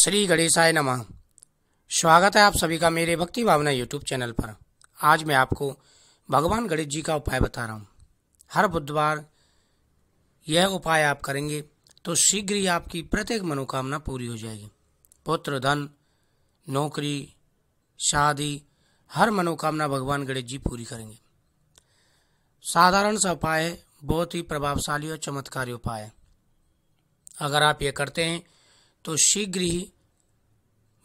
श्री गणेशाय नमः स्वागत है आप सभी का मेरे भक्ति भावना यूट्यूब चैनल पर आज मैं आपको भगवान गणेश जी का उपाय बता रहा हूँ हर बुधवार यह उपाय आप करेंगे तो शीघ्र ही आपकी प्रत्येक मनोकामना पूरी हो जाएगी पुत्र धन नौकरी शादी हर मनोकामना भगवान गणेश जी पूरी करेंगे साधारण सा उपाय है बहुत ही प्रभावशाली और चमत्कारी उपाय है अगर आप ये करते हैं तो शीघ्र ही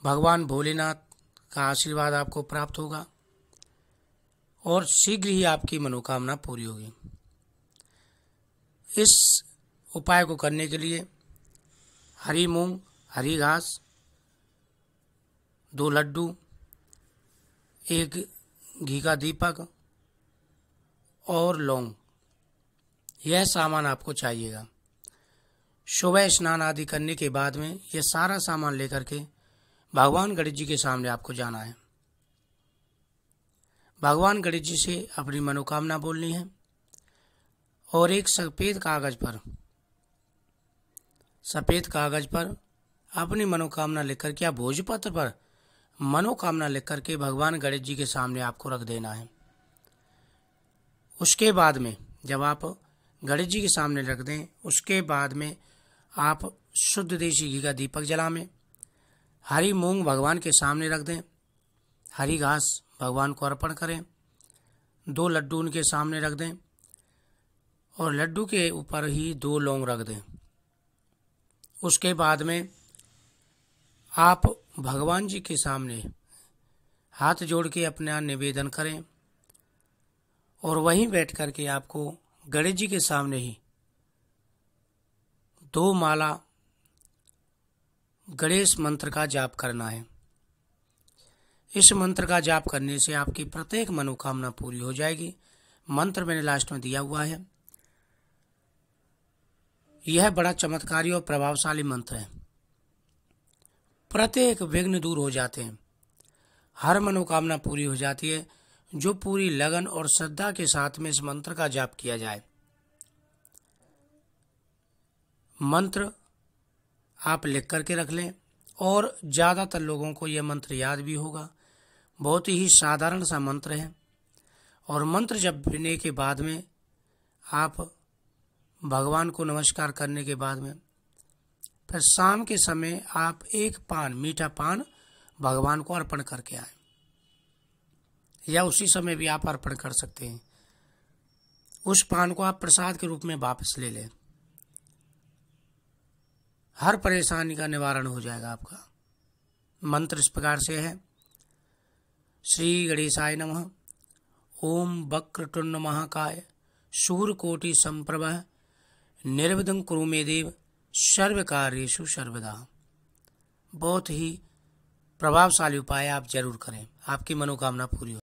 भगवान भोलेनाथ का आशीर्वाद आपको प्राप्त होगा और शीघ्र ही आपकी मनोकामना पूरी होगी इस उपाय को करने के लिए हरी मूंग हरी घास दो लड्डू एक घी का दीपक और लौंग यह सामान आपको चाहिएगा सुबह स्नान आदि करने के बाद में यह सारा सामान लेकर के भगवान गणेश जी के सामने आपको जाना है भगवान गणेश जी से अपनी मनोकामना बोलनी है और एक सफ़ेद कागज पर सफ़ेद कागज पर अपनी मनोकामना लिख करके या भोजपत्र पर मनोकामना लिख करके भगवान गणेश जी के सामने आपको रख देना है उसके बाद में जब आप गणेश जी के सामने रख दें उसके बाद में आप शुद्ध देसी घी का दीपक जला में हरी मूंग भगवान के सामने रख दें हरी घास भगवान को अर्पण करें दो लड्डू उनके सामने रख दें और लड्डू के ऊपर ही दो लौंग रख दें उसके बाद में आप भगवान जी के सामने हाथ जोड़ के अपना निवेदन करें और वहीं बैठ करके के आपको गणेश जी के सामने ही दो माला गणेश मंत्र का जाप करना है इस मंत्र का जाप करने से आपकी प्रत्येक मनोकामना पूरी हो जाएगी मंत्र मैंने लास्ट में दिया हुआ है यह बड़ा चमत्कारी और प्रभावशाली मंत्र है प्रत्येक विघ्न दूर हो जाते हैं हर मनोकामना पूरी हो जाती है जो पूरी लगन और श्रद्धा के साथ में इस मंत्र का जाप किया जाए मंत्र आप लिख करके रख लें और ज़्यादातर लोगों को यह मंत्र याद भी होगा बहुत ही साधारण सा मंत्र है और मंत्र जब जपने के बाद में आप भगवान को नमस्कार करने के बाद में फिर शाम के समय आप एक पान मीठा पान भगवान को अर्पण करके आए या उसी समय भी आप अर्पण कर सकते हैं उस पान को आप प्रसाद के रूप में वापस ले लें हर परेशानी का निवारण हो जाएगा आपका मंत्र इस प्रकार से है श्री गणेशाय नम ओम वक्रतुंड महाकाय सूर्यकोटि संप्रभ निर्विधम कुरु मे देव सर्व कार्यु सर्वदा बहुत ही प्रभावशाली उपाय आप जरूर करें आपकी मनोकामना पूरी हो